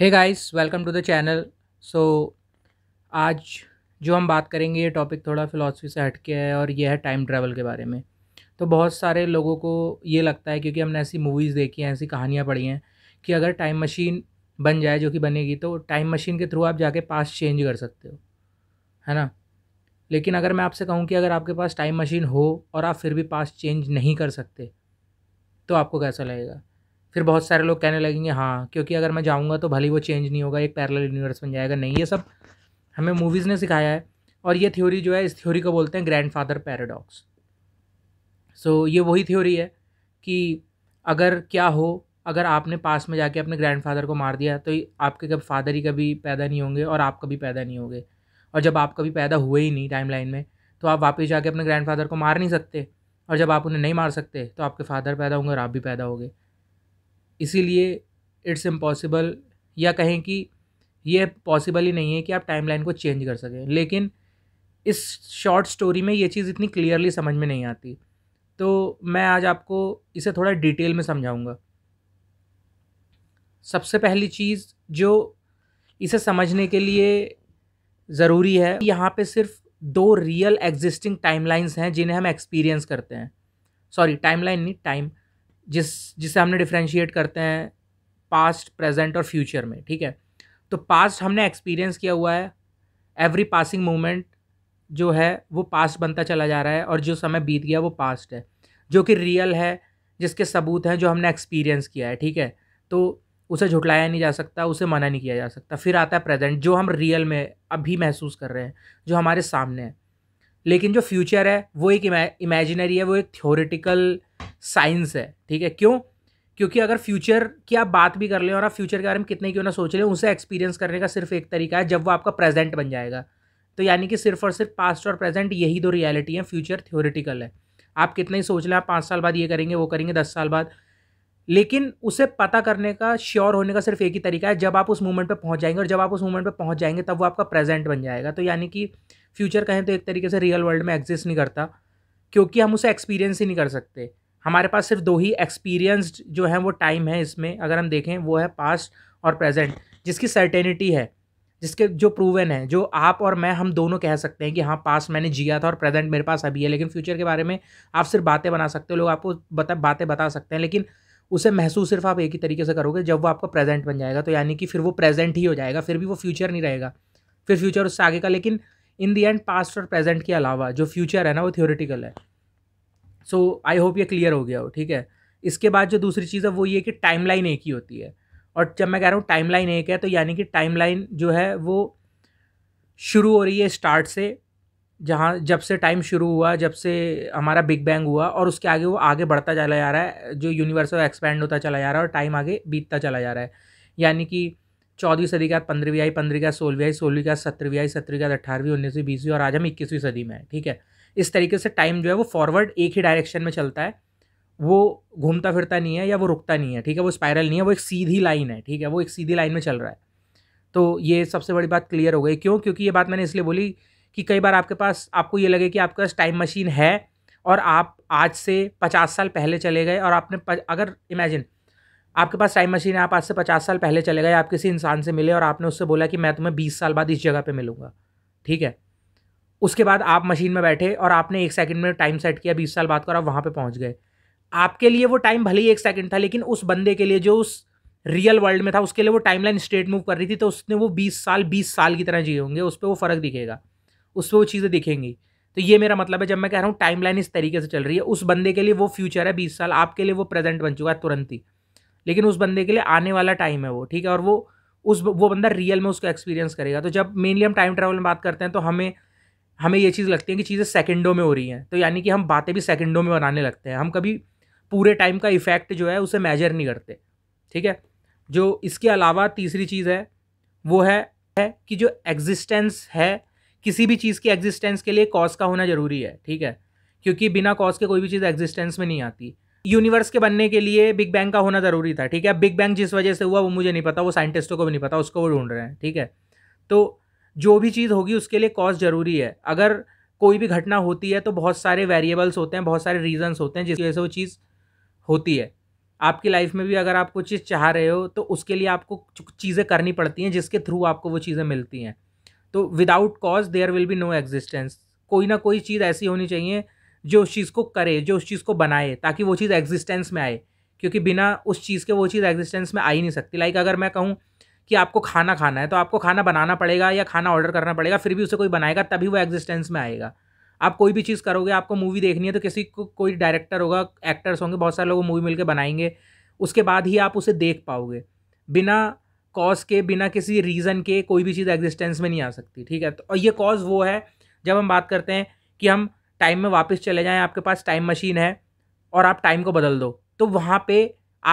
hey guys welcome to the channel so आज जो हम बात करेंगे ये टॉपिक थोड़ा फ़िलासफ़ी से हटके है और ये है टाइम ट्रैवल के बारे में तो बहुत सारे लोगों को ये लगता है क्योंकि हमने ऐसी मूवीज़ देखी हैं ऐसी कहानियाँ पढ़ी हैं कि अगर टाइम मशीन बन जाए जो कि बनेगी तो टाइम मशीन के थ्रू आप जाके पास चेंज कर सकते हो है ना लेकिन अगर मैं आपसे कहूँ कि अगर आपके पास टाइम मशीन हो और आप फिर भी पास चेंज नहीं कर सकते तो आपको कैसा लगेगा फिर बहुत सारे लोग कहने लगेंगे हाँ क्योंकि अगर मैं जाऊँगा तो भले वो चेंज नहीं होगा एक पैरल यूनिवर्स बन जाएगा नहीं ये सब हमें मूवीज़ ने सिखाया है और ये थ्योरी जो है इस थ्योरी को बोलते हैं फ़ादर पैराडॉक्स सो ये वही थ्योरी है कि अगर क्या हो अगर आपने पास में जाके अपने ग्रैंडफादर को मार दिया तो आपके कब फादर ही कभी पैदा नहीं होंगे और आप कभी पैदा नहीं होंगे और जब आप कभी पैदा हुए ही नहीं टाइमलाइन में तो आप वापस जाके अपने ग्रैंडफादर को मार नहीं सकते और जब आप उन्हें नहीं मार सकते तो आपके फादर पैदा होंगे और आप भी पैदा होंगे इसीलिए इट्स इम्पॉसिबल या कहें कि यह पॉसिबल ही नहीं है कि आप टाइमलाइन को चेंज कर सकें लेकिन इस शॉर्ट स्टोरी में ये चीज़ इतनी क्लियरली समझ में नहीं आती तो मैं आज आपको इसे थोड़ा डिटेल में समझाऊंगा सबसे पहली चीज़ जो इसे समझने के लिए ज़रूरी है यहाँ पे सिर्फ दो रियल एग्जिस्टिंग टाइमलाइंस हैं जिन्हें हम एक्सपीरियंस करते हैं सॉरी टाइमलाइन नहीं टाइम जिस जिसे हमने डिफ्रेंशिएट करते हैं पास्ट प्रेजेंट और फ्यूचर में ठीक है तो पास्ट हमने एक्सपीरियंस किया हुआ है एवरी पासिंग मोमेंट जो है वो पास्ट बनता चला जा रहा है और जो समय बीत गया वो पास्ट है जो कि रियल है जिसके सबूत हैं जो हमने एक्सपीरियंस किया है ठीक है तो उसे झुटलाया नहीं जा सकता उसे मना नहीं किया जा सकता फिर आता है प्रेजेंट जो हम रियल में अभी महसूस कर रहे हैं जो हमारे सामने है लेकिन जो फ्यूचर है वो एक इमेजिनरी है वो एक थ्योरेटिकल साइंस है ठीक है क्यों क्योंकि अगर फ्यूचर की आप बात भी कर लें और आप फ्यूचर के बारे में कितने क्यों ना सोच लें उसे एक्सपीरियंस करने का सिर्फ एक तरीका है जब वो आपका प्रेजेंट बन जाएगा तो यानी कि सिर्फ और सिर्फ पास्ट और प्रेजेंट यही दो रियलिटी हैं फ्यूचर थ्योरेटिकल है आप कितने ही सोच लें आप पाँच साल बाद ये करेंगे वो करेंगे दस साल बाद लेकिन उसे पता करने का श्योर होने का सिर्फ एक ही तरीका है जब आप उस मूवमेंट पे पहुंच जाएंगे और जब आप उस मूवमेंट पे पहुंच जाएंगे तब वो आपका प्रेजेंट बन जाएगा तो यानी कि फ्यूचर कहें तो एक तरीके से रियल वर्ल्ड में एग्जिस्ट नहीं करता क्योंकि हम उसे एक्सपीरियंस ही नहीं कर सकते हमारे पास सिर्फ दो ही एक्सपीरियंसड जो है वो टाइम है इसमें अगर हम देखें वो है पास्ट और प्रेजेंट जिसकी सर्टेनिटी है जिसके जो प्रूवन है जो आप और मैं हम दोनों कह सकते हैं कि हाँ पास मैंने जिया था और प्रेजेंट मेरे पास अभी है लेकिन फ्यूचर के बारे में आप सिर्फ बातें बना सकते हो लोग आपको बता बातें बता सकते हैं लेकिन उसे महसूस सिर्फ आप एक ही तरीके से करोगे जब वो आपका प्रेजेंट बन जाएगा तो यानी कि फिर वो प्रेजेंट ही हो जाएगा फिर भी वो फ्यूचर नहीं रहेगा फिर फ्यूचर उससे आगे का लेकिन इन दी एंड पास्ट और प्रेजेंट के अलावा जो फ्यूचर है ना वो थियोरिटिकल है सो आई होप ये क्लियर हो गया हो ठीक है इसके बाद जो दूसरी चीज़ है वो ये कि लाइन एक ही होती है और जब मैं कह रहा हूँ लाइन एक है तो यानी कि लाइन जो है वो शुरू हो रही है स्टार्ट से जहाँ जब से टाइम शुरू हुआ जब से हमारा बिग बैंग हुआ और उसके आगे वो आगे बढ़ता चला जा रहा है जो यूनिवर्स है एक्सपेंड होता चला जा रहा है और टाइम आगे बीतता चला जा रहा है यानी कि चौदहवीं सदी का पंद्रहवीं आई पंद्रह का सोलहवीं आई सोलहवीं का सत्रहवीं आई सत्रहवीं का अठारहवीं उन्नीसवीं बीसवीं और आज हम इक्कीसवीं सदी में है ठीक है इस तरीके से टाइम जो है वो फॉरवर्ड एक ही डायरेक्शन में चलता है वो घूमता फिरता नहीं है या वो रुकता नहीं है ठीक है वो स्पायरल नहीं है वो एक सीधी लाइन है ठीक है वो एक सीधी लाइन में चल रहा है तो ये सबसे बड़ी बात क्लियर हो गई क्यों क्योंकि ये बात मैंने इसलिए बोली कि कई बार आपके पास आपको ये लगे कि आपके पास टाइम मशीन है और आप आज से पचास साल पहले चले गए और आपने प, अगर इमेजिन आपके पास टाइम मशीन है आप आज से पचास साल पहले चले गए आप किसी इंसान से मिले और आपने उससे बोला कि मैं तुम्हें बीस साल बाद इस जगह पर मिलूँगा ठीक है उसके बाद आप मशीन में बैठे और आपने एक सेकंड में टाइम सेट किया बीस साल बाद कर आप वहाँ पर पहुँच गए आपके लिए वो टाइम भले ही एक सेकंड था लेकिन उस बंदे के लिए जो उस रियल वर्ल्ड में था उसके लिए वो टाइमलाइन स्ट्रेट मूव कर रही थी तो उसने वो बीस साल बीस साल की तरह जिए होंगे उस पर वो फ़र्क दिखेगा उस पर वो चीज़ें दिखेंगी तो ये मेरा मतलब है जब मैं कह रहा हूँ टाइम लाइन इस तरीके से चल रही है उस बंदे के लिए वो फ्यूचर है बीस साल आपके लिए वो प्रेजेंट बन चुका है तुरंत ही लेकिन उस बंदे के लिए आने वाला टाइम है वो ठीक है और वो उस वो बंदा रियल में उसको एक्सपीरियंस करेगा तो जब मेनली हम टाइम ट्रैवल में बात करते हैं तो हमें हमें ये चीज़ लगती है कि चीज़ें सेकेंडों में हो रही हैं तो यानी कि हम बातें भी सेकेंडों में बनाने लगते हैं हम कभी पूरे टाइम का इफ़ेक्ट जो है उसे मेजर नहीं करते ठीक है जो इसके अलावा तीसरी चीज़ है वो है, है कि जो एग्जिस्टेंस है किसी भी चीज़ की एग्जिस्टेंस के लिए कॉज का होना ज़रूरी है ठीक है क्योंकि बिना कॉज के कोई भी चीज़ एग्जिस्टेंस में नहीं आती यूनिवर्स के बनने के लिए बिग बैंग का होना ज़रूरी था ठीक है अब बिग बैंग जिस वजह से हुआ वो मुझे नहीं पता वो साइंटिस्टों को भी नहीं पता उसको वो ढूंढ रहे हैं ठीक है तो जो भी चीज़ होगी उसके लिए कॉज ज़रूरी है अगर कोई भी घटना होती है तो बहुत सारे वेरिएबल्स होते हैं बहुत सारे रीजंस होते हैं जिस वजह से वो चीज़ होती है आपकी लाइफ में भी अगर आप कुछ चीज़ चाह रहे हो तो उसके लिए आपको चीज़ें करनी पड़ती हैं जिसके थ्रू आपको वो चीज़ें मिलती हैं तो without cause there will be no existence कोई ना कोई चीज़ ऐसी होनी चाहिए जो उस चीज़ को करे जो उस चीज़ को बनाए ताकि वो चीज़ एग्जिस्टेंस में आए क्योंकि बिना उस चीज़ के वो चीज़ एग्जिस्टेंस में आ ही नहीं सकती लाइक अगर मैं कहूँ कि आपको खाना खाना है तो आपको खाना बनाना पड़ेगा या खाना ऑर्डर करना पड़ेगा फिर भी उसे कोई बनाएगा तभी वो एग्जिस्टेंस में आएगा आप कोई भी चीज़ करोगे आपको मूवी देखनी है तो किसी को कोई डायरेक्टर होगा एक्टर्स होंगे बहुत सारे लोग मूवी मिलकर बनाएंगे उसके बाद ही आप उसे देख पाओगे बिना कॉज के बिना किसी रीज़न के कोई भी चीज़ एग्जिस्टेंस में नहीं आ सकती ठीक है तो और ये कॉज वो है जब हम बात करते हैं कि हम टाइम में वापस चले जाएं आपके पास टाइम मशीन है और आप टाइम को बदल दो तो वहाँ पे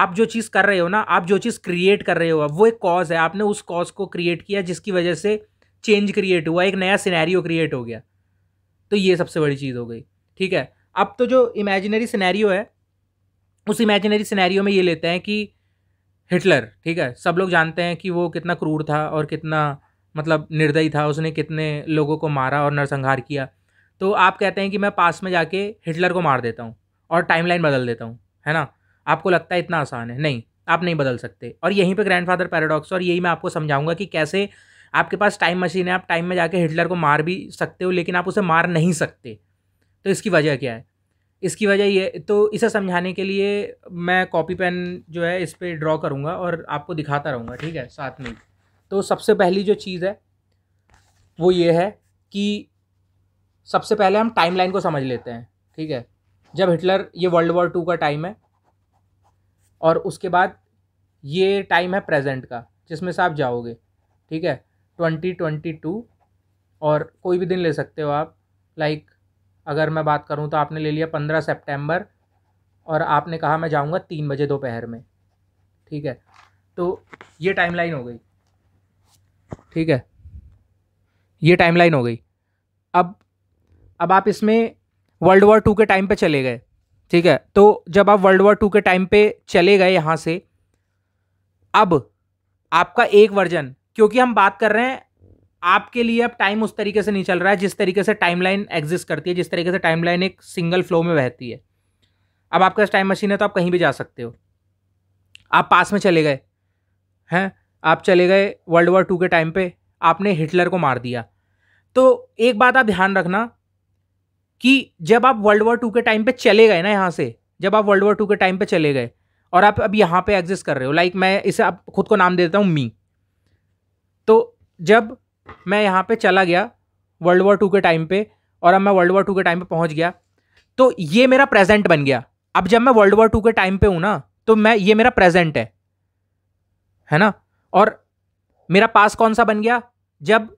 आप जो चीज़ कर रहे हो ना आप जो चीज़ क्रिएट कर रहे हो वो एक कॉज है आपने उस कॉज को क्रिएट किया जिसकी वजह से चेंज क्रिएट हुआ एक नया सिनेरियो क्रिएट हो गया तो ये सबसे बड़ी चीज़ हो गई ठीक है अब तो जो इमेजिनरी सिनेरियो है उस इमेजिनरी सिनेरियो में ये लेते हैं कि हिटलर ठीक है सब लोग जानते हैं कि वो कितना क्रूर था और कितना मतलब निर्दयी था उसने कितने लोगों को मारा और नरसंहार किया तो आप कहते हैं कि मैं पास में जाके हिटलर को मार देता हूँ और टाइमलाइन बदल देता हूँ है ना आपको लगता है इतना आसान है नहीं आप नहीं बदल सकते और यहीं पे ग्रैंडफादर पैराडॉक्स और यही मैं आपको समझाऊंगा कि कैसे आपके पास टाइम मशीन है आप टाइम में जाके हिटलर को मार भी सकते हो लेकिन आप उसे मार नहीं सकते तो इसकी वजह क्या है इसकी वजह ये तो इसे समझाने के लिए मैं कॉपी पेन जो है इस पर ड्रॉ करूँगा और आपको दिखाता रहूँगा ठीक है साथ में तो सबसे पहली जो चीज़ है वो ये है कि सबसे पहले हम टाइमलाइन को समझ लेते हैं ठीक है जब हिटलर ये वर्ल्ड वॉर टू का टाइम है और उसके बाद ये टाइम है प्रेजेंट का जिसमें से आप जाओगे ठीक है ट्वेंटी ट्वेंटी टू और कोई भी दिन ले सकते हो आप लाइक अगर मैं बात करूँ तो आपने ले लिया पंद्रह सेप्टेम्बर और आपने कहा मैं जाऊँगा तीन बजे दोपहर में ठीक है तो ये टाइम हो गई ठीक है ये टाइम हो गई अब अब आप इसमें वर्ल्ड वॉर टू के टाइम पे चले गए ठीक है तो जब आप वर्ल्ड वॉर टू के टाइम पे चले गए यहाँ से अब आपका एक वर्जन क्योंकि हम बात कर रहे हैं आपके लिए अब टाइम उस तरीके से नहीं चल रहा है जिस तरीके से टाइमलाइन एग्जिस्ट करती है जिस तरीके से टाइमलाइन एक सिंगल फ्लो में बहती है अब आपके पास टाइम मशीन है तो आप कहीं भी जा सकते हो आप पास में चले गए हैं आप चले गए वर्ल्ड वॉर टू के टाइम पे आपने हिटलर को मार दिया तो एक बात आप ध्यान रखना कि जब आप वर्ल्ड वॉर टू के टाइम पे चले गए ना यहाँ से जब आप वर्ल्ड वॉर टू के टाइम पे चले गए और आप अब यहाँ पे एग्जिस्ट कर रहे हो लाइक मैं इसे आप खुद को नाम दे देता हूँ मी तो जब मैं यहाँ पे चला गया वर्ल्ड वॉर टू के टाइम पे और अब मैं वर्ल्ड वॉर टू के टाइम पे पहुँच गया तो ये मेरा प्रेजेंट बन गया अब जब मैं वर्ल्ड वॉर टू के टाइम पे हूँ ना तो मैं ये मेरा प्रेजेंट है है ना और मेरा पास कौन सा बन गया जब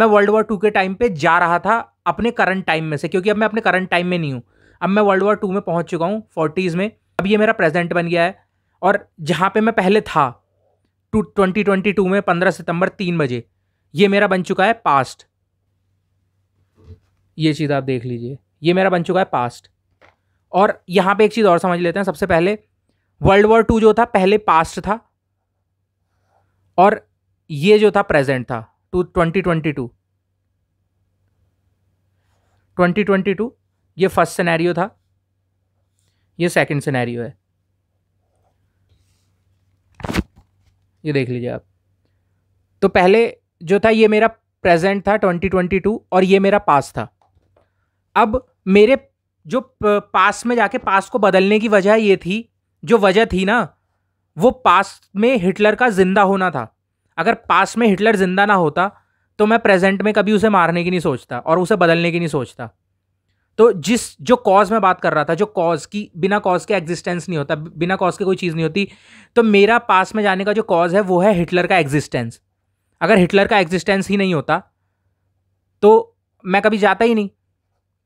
मैं वर्ल्ड वॉर टू के टाइम पे जा रहा था अपने करंट टाइम में से क्योंकि अब मैं अपने करंट टाइम में नहीं हूँ अब मैं वर्ल्ड वॉर टू में पहुँच चुका हूँ फोर्टीज़ में अब ये मेरा प्रेजेंट बन गया है और जहाँ पे मैं पहले था टू ट्वेंटी ट्वेंटी टू में पंद्रह सितंबर तीन बजे ये मेरा बन चुका है पास्ट ये चीज़ आप देख लीजिए ये मेरा बन चुका है पास्ट और यहाँ पे एक चीज़ और समझ लेते हैं सबसे पहले वर्ल्ड वॉर टू जो था पहले पास्ट था और ये जो था प्रेजेंट था two twenty twenty two twenty twenty two ये फर्स्ट सिनेरियो था ये सेकंड सिनेरियो है ये देख लीजिए आप तो पहले जो था ये मेरा प्रेजेंट था 2022 और ये मेरा पास था अब मेरे जो पास में जाके पास को बदलने की वजह ये थी जो वजह थी ना वो पास में हिटलर का ज़िंदा होना था अगर पास में हिटलर ज़िंदा ना होता तो मैं प्रेजेंट में कभी उसे मारने की नहीं सोचता और उसे बदलने की नहीं सोचता तो जिस जो कॉज में बात कर रहा था जो कॉज की बिना कॉज के एग्जिस्टेंस नहीं होता बिना कॉज के कोई चीज़ नहीं होती तो मेरा पास में जाने का जो कॉज है वो है हिटलर का एग्जिस्टेंस अगर हिटलर का एग्जिस्टेंस ही नहीं होता तो मैं कभी जाता ही नहीं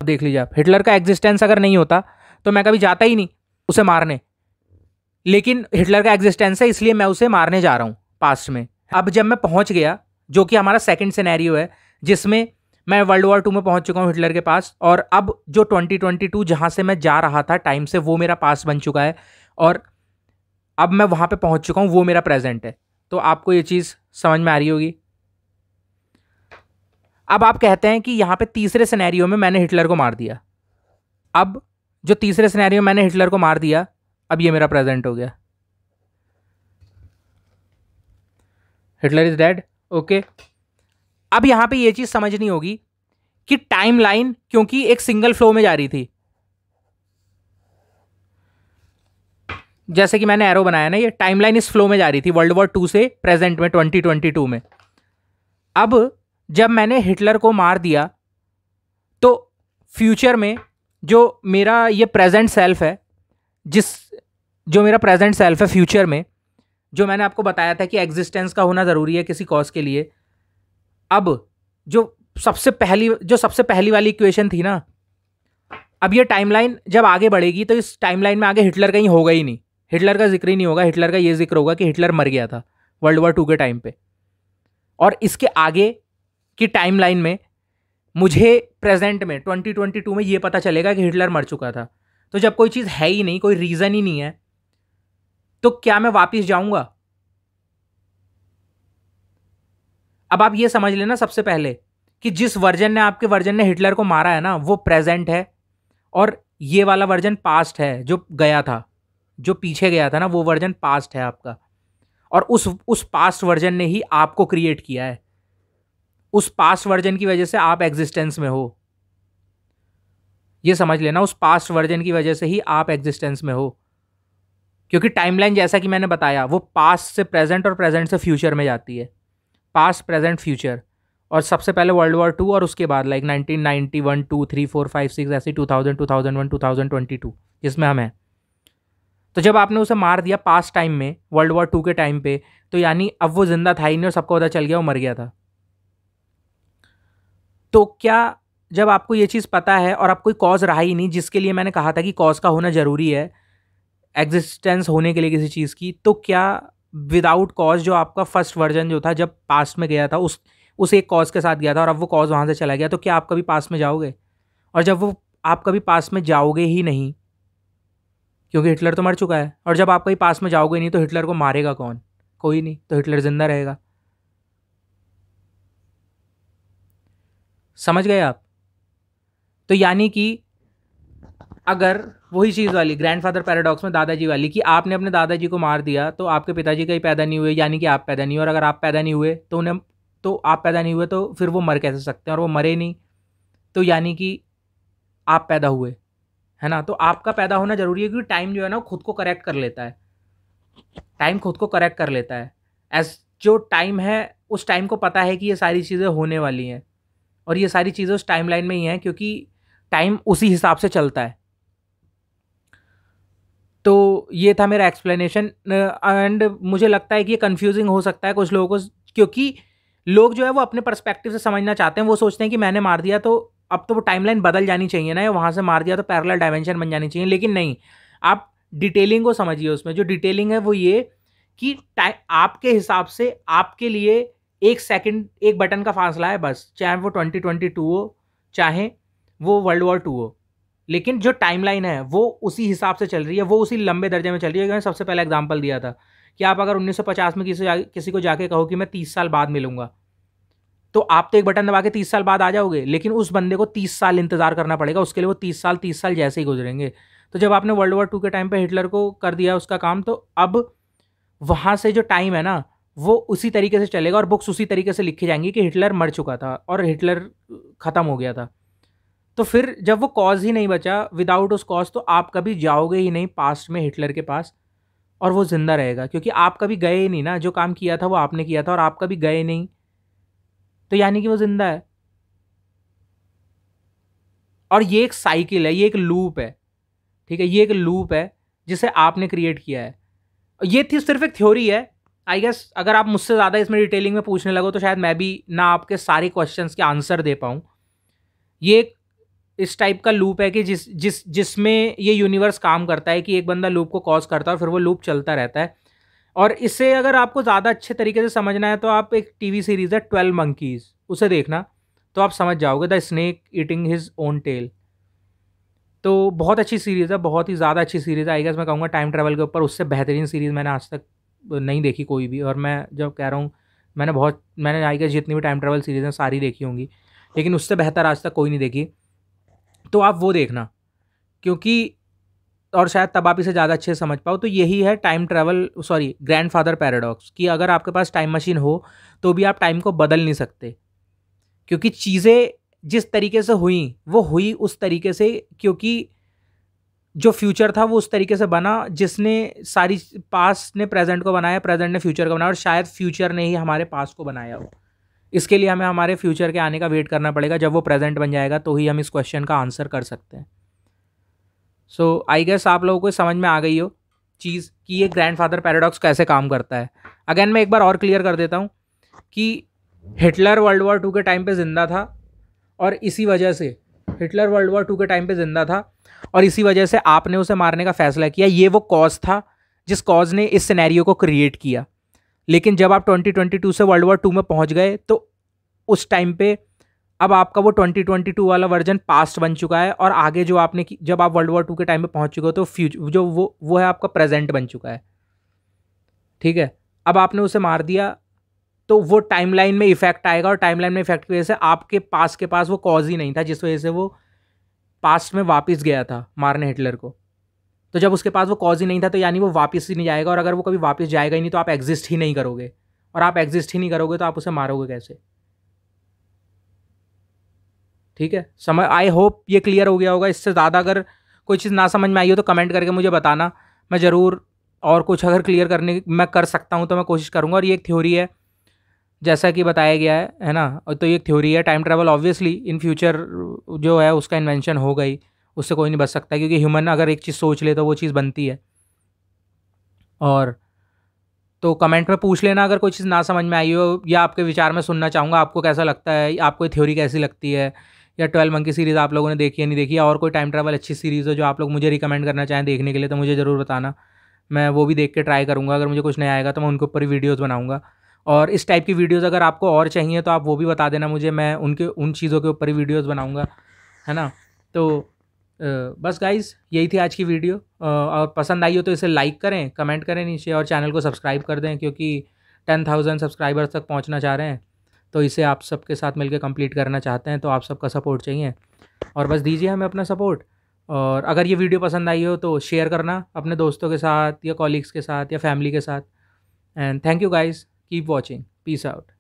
देख लीजिए आप हिटलर का एग्जिस्टेंस अगर नहीं होता तो मैं कभी जाता ही नहीं उसे मारने लेकिन हिटलर का एग्जिस्टेंस है इसलिए मैं उसे मारने जा रहा हूँ पास्ट में अब जब मैं पहुँच गया जो कि हमारा सेकेंड सिनेरियो है जिसमें मैं वर्ल्ड वॉर टू में पहुंच चुका हूँ हिटलर के पास और अब जो 2022 जहाँ से मैं जा रहा था टाइम से वो मेरा पास बन चुका है और अब मैं वहाँ पे पहुंच चुका हूँ वो मेरा प्रेजेंट है तो आपको ये चीज़ समझ में आ रही होगी अब आप कहते हैं कि यहाँ पे तीसरे सिनेरियो में मैंने हिटलर को मार दिया अब जो तीसरे सिनेरियो में मैंने हिटलर को मार दिया अब ये मेरा प्रेजेंट हो गया हिटलर इज़ डेड ओके अब यहाँ पे ये चीज़ समझनी होगी कि टाइम लाइन क्योंकि एक सिंगल फ्लो में जा रही थी जैसे कि मैंने एरो बनाया ना ये टाइमलाइन इस फ्लो में जा रही थी वर्ल्ड वॉर टू से प्रेजेंट में ट्वेंटी ट्वेंटी टू में अब जब मैंने हिटलर को मार दिया तो फ्यूचर में जो मेरा ये प्रेजेंट सेल्फ है जिस जो मेरा प्रेजेंट सेल्फ है फ्यूचर में जो मैंने आपको बताया था कि एग्जिस्टेंस का होना ज़रूरी है किसी कॉज के लिए अब जो सबसे पहली जो सबसे पहली वाली इक्वेशन थी ना अब ये टाइमलाइन जब आगे बढ़ेगी तो इस टाइमलाइन में आगे हिटलर कहीं होगा ही नहीं हिटलर का जिक्र ही नहीं होगा हिटलर का ये जिक्र होगा कि हिटलर मर गया था वर्ल्ड वॉर टू के टाइम पे और इसके आगे की टाइमलाइन में मुझे प्रेजेंट में 2022 में ये पता चलेगा कि हिटलर मर चुका था तो जब कोई चीज़ है ही नहीं कोई रीज़न ही नहीं है तो क्या मैं वापस जाऊंगा अब आप ये समझ लेना सबसे पहले कि जिस वर्जन ने आपके वर्जन ने हिटलर को मारा है ना वो प्रेजेंट है और ये वाला वर्जन पास्ट है जो गया था जो पीछे गया था ना वो वर्जन पास्ट है आपका और उस उस पास्ट वर्जन ने ही आपको क्रिएट किया है उस पास्ट वर्जन की वजह से आप एग्जिस्टेंस में हो ये समझ लेना उस पास्ट वर्जन की वजह से ही आप एग्जिस्टेंस में हो क्योंकि टाइमलाइन जैसा कि मैंने बताया वो पास्ट से प्रेजेंट और प्रेजेंट से फ्यूचर में जाती है पास्ट प्रेजेंट फ्यूचर और सबसे पहले वर्ल्ड वॉर टू और उसके बाद like nineteen ninety one two three four five six ऐसे two thousand two thousand one two thousand twenty two जिसमें हम हैं तो जब आपने उसे मार दिया पास्ट टाइम में वर्ल्ड वॉर टू के टाइम पे तो यानी अब वो जिंदा था ही नहीं और सबको पता चल गया वो मर गया था तो क्या जब आपको ये चीज़ पता है और आप कोई कॉज रहा ही नहीं जिसके लिए मैंने कहा था कि कॉज का होना ज़रूरी है एग्जिस्टेंस होने के लिए किसी चीज़ की तो क्या विदाउट कॉज जो आपका फर्स्ट वर्जन जो था जब पास्ट में गया था उस उस एक कॉज के साथ गया था और अब वो कॉज वहाँ से चला गया तो क्या आप कभी पास में जाओगे और जब वो आप कभी पास में जाओगे ही नहीं क्योंकि हिटलर तो मर चुका है और जब आप कहीं पास में जाओगे नहीं तो हिटलर को मारेगा कौन कोई नहीं तो हिटलर जिंदा रहेगा समझ गए आप तो यानी कि अगर वही चीज़ वाली ग्रैंडफादर पैराडॉक्स में दादाजी वाली कि आपने अपने दादाजी को मार दिया तो आपके पिताजी कहीं पैदा नहीं हुए यानी कि आप पैदा नहीं हुए और अगर आप पैदा नहीं हुए तो उन्हें तो आप पैदा नहीं हुए तो फिर वो मर कैसे सकते हैं और वो मरे नहीं तो यानी कि आप पैदा हुए है ना तो आपका पैदा होना ज़रूरी है क्योंकि टाइम जो है ना खुद को करेक्ट कर लेता है टाइम खुद को करेक्ट कर लेता है एज जो टाइम है उस टाइम को पता है कि ये सारी चीज़ें होने वाली हैं और ये सारी चीज़ें उस टाइम लाइन में ही हैं क्योंकि टाइम उसी हिसाब से चलता है तो ये था मेरा एक्सप्लेनेशन एंड मुझे लगता है कि ये कन्फ्यूजिंग हो सकता है कुछ लोगों को क्योंकि लोग जो है वो अपने पर्सपेक्टिव से समझना चाहते हैं वो सोचते हैं कि मैंने मार दिया तो अब तो वो टाइमलाइन बदल जानी चाहिए ना वहाँ से मार दिया तो पैरल डायमेंशन बन जानी चाहिए लेकिन नहीं आप डिटेलिंग को समझिए उसमें जो डिटेलिंग है वो ये कि आपके हिसाब से आपके लिए एक सेकंड एक बटन का फासला है बस चाहे वो ट्वेंटी ट्वेंटी टू हो चाहे वो वर्ल्ड वॉर टू हो लेकिन जो टाइमलाइन है वो उसी हिसाब से चल रही है वो उसी लंबे दर्जे में चल रही है मैंने सबसे पहला एग्जाम्पल दिया था कि आप अगर 1950 में किसी किसी को जाके कहो कि मैं 30 साल बाद मिलूंगा तो आप तो एक बटन दबा के तीस साल बाद आ जाओगे लेकिन उस बंदे को तीस साल इंतजार करना पड़ेगा उसके लिए वो तीस साल तीस साल जैसे ही गुजरेंगे तो जब आपने वर्ल्ड वॉर टू के टाइम पर हिटलर को कर दिया उसका काम तो अब वहाँ से जो टाइम है ना वो उसी तरीके से चलेगा और बुक्स उसी तरीके से लिखी जाएंगी कि हिटलर मर चुका था और हिटलर ख़त्म हो गया था तो फिर जब वो कॉज ही नहीं बचा विदाउट उस कॉज तो आप कभी जाओगे ही नहीं पास्ट में हिटलर के पास और वो ज़िंदा रहेगा क्योंकि आप कभी गए ही नहीं ना जो काम किया था वो आपने किया था और आप कभी गए नहीं तो यानी कि वो जिंदा है और ये एक साइकिल है ये एक लूप है ठीक है ये एक लूप है जिसे आपने क्रिएट किया है ये थी सिर्फ एक थ्योरी है आई गेस अगर आप मुझसे ज़्यादा इसमें डिटेलिंग में पूछने लगो तो शायद मैं भी ना आपके सारे क्वेश्चंस के आंसर दे पाऊँ ये एक इस टाइप का लूप है कि जिस जिस जिसमें ये यूनिवर्स काम करता है कि एक बंदा लूप को कॉज करता है और फिर वो लूप चलता रहता है और इससे अगर आपको ज़्यादा अच्छे तरीके से समझना है तो आप एक टीवी सीरीज़ है ट्वेल्व मंकीज़ उसे देखना तो आप समझ जाओगे the snake eating his own tail तो बहुत अच्छी सीरीज़ है बहुत ही ज़्यादा अच्छी सीरीज़ है आई गेस मैं कहूँगा टाइम ट्रैवल के ऊपर उससे बेहतरीन सीरीज़ मैंने आज तक नहीं देखी कोई भी और मैं जब कह रहा हूँ मैंने बहुत मैंने आई गेस जितनी भी टाइम ट्रैवल सीरीज़ हैं सारी देखी होंगी लेकिन उससे बेहतर आज तक कोई नहीं देखी तो आप वो देखना क्योंकि और शायद तब आप इसे ज़्यादा अच्छे से समझ पाओ तो यही है time travel sorry grandfather paradox कि अगर आपके पास टाइम मशीन हो तो भी आप टाइम को बदल नहीं सकते क्योंकि चीज़ें जिस तरीके से हुई वो हुई उस तरीके से क्योंकि जो फ्यूचर था वो उस तरीके से बना जिसने सारी पास ने प्रेजेंट को बनाया प्रेजेंट ने फ्यूचर को बनाया और शायद फ्यूचर ने ही हमारे पास को बनाया हो इसके लिए हमें हमारे फ्यूचर के आने का वेट करना पड़ेगा जब वो प्रेजेंट बन जाएगा तो ही हम इस क्वेश्चन का आंसर कर सकते हैं सो आई गेस आप लोगों को समझ में आ गई हो चीज़ कि ये ग्रैंडफादर पैराडॉक्स कैसे काम करता है अगेन मैं एक बार और क्लियर कर देता हूँ कि हिटलर वर्ल्ड वॉर टू के टाइम पे ज़िंदा था और इसी वजह से हिटलर वर्ल्ड वॉर टू के टाइम पे ज़िंदा था और इसी वजह से आपने उसे मारने का फैसला किया ये वो कॉज था जिस कॉज ने इस सिनेरियो को क्रिएट किया लेकिन जब आप 2022 से वर्ल्ड वॉर टू में पहुंच गए तो उस टाइम पे अब आपका वो 2022 वाला वर्जन पास्ट बन चुका है और आगे जो आपने की जब आप वर्ल्ड वॉर टू के टाइम पे पहुंच चुके हो तो फ्यूचर जो वो वो है आपका प्रेजेंट बन चुका है ठीक है अब आपने उसे मार दिया तो वो टाइमलाइन में इफेक्ट आएगा और टाइमलाइन में इफेक्ट की वजह से आपके पास के पास वो कॉज ही नहीं था जिस वजह से वो पास्ट में वापस गया था मारने हिटलर को तो जब उसके पास वो कॉज ही नहीं था तो यानी वो वापस ही नहीं जाएगा और अगर वो कभी वापस जाएगा ही नहीं तो आप एग्जिस्ट ही नहीं करोगे और आप एग्जिस्ट ही नहीं करोगे तो आप उसे मारोगे कैसे ठीक है समझ आई होप ये क्लियर हो गया होगा इससे ज़्यादा अगर कोई चीज़ ना समझ में आई हो तो कमेंट करके मुझे बताना मैं ज़रूर और कुछ अगर क्लियर करने मैं कर सकता हूँ तो मैं कोशिश करूँगा और ये एक थ्योरी है जैसा कि बताया गया है है ना और तो ये एक थ्योरी है time travel obviously in future जो है उसका इन्वेंशन हो गई उससे कोई नहीं बच सकता क्योंकि ह्यूमन अगर एक चीज़ सोच ले तो वो चीज़ बनती है और तो कमेंट में पूछ लेना अगर कोई चीज़ ना समझ में आई हो या आपके विचार में सुनना चाहूँगा आपको कैसा लगता है आपको थ्योरी कैसी लगती है या ट्वेल्व मंकी सीरीज़ आप लोगों ने देखी या नहीं देखी और कोई टाइम ट्रैवल अच्छी सीरीज़ हो जो आप लोग मुझे रिकमेंड करना चाहें देखने के लिए तो मुझे ज़रूर बताना मैं वो भी देख के ट्राई करूँगा अगर मुझे कुछ नहीं आएगा तो मैं उनके ऊपर ही वीडियोज़ बनाऊँगा और इस टाइप की वीडियोज़ अगर आपको और चाहिए तो आप वो भी बता देना मुझे मैं उनके उन चीज़ों के ऊपर ही वीडियोज़ बनाऊँगा है ना तो बस गाइज यही थी आज की वीडियो और पसंद आई हो तो इसे लाइक करें कमेंट करें नीचे और चैनल को सब्सक्राइब कर दें क्योंकि टेन थाउजेंड सब्सक्राइबर्स तक पहुंचना चाह रहे हैं तो इसे आप सबके साथ मिलकर कंप्लीट करना चाहते हैं तो आप सबका सपोर्ट चाहिए और बस दीजिए हमें अपना सपोर्ट और अगर ये वीडियो पसंद आई हो तो शेयर करना अपने दोस्तों के साथ या कॉलीग्स के साथ या फैमिली के साथ and thank you guys keep watching peace out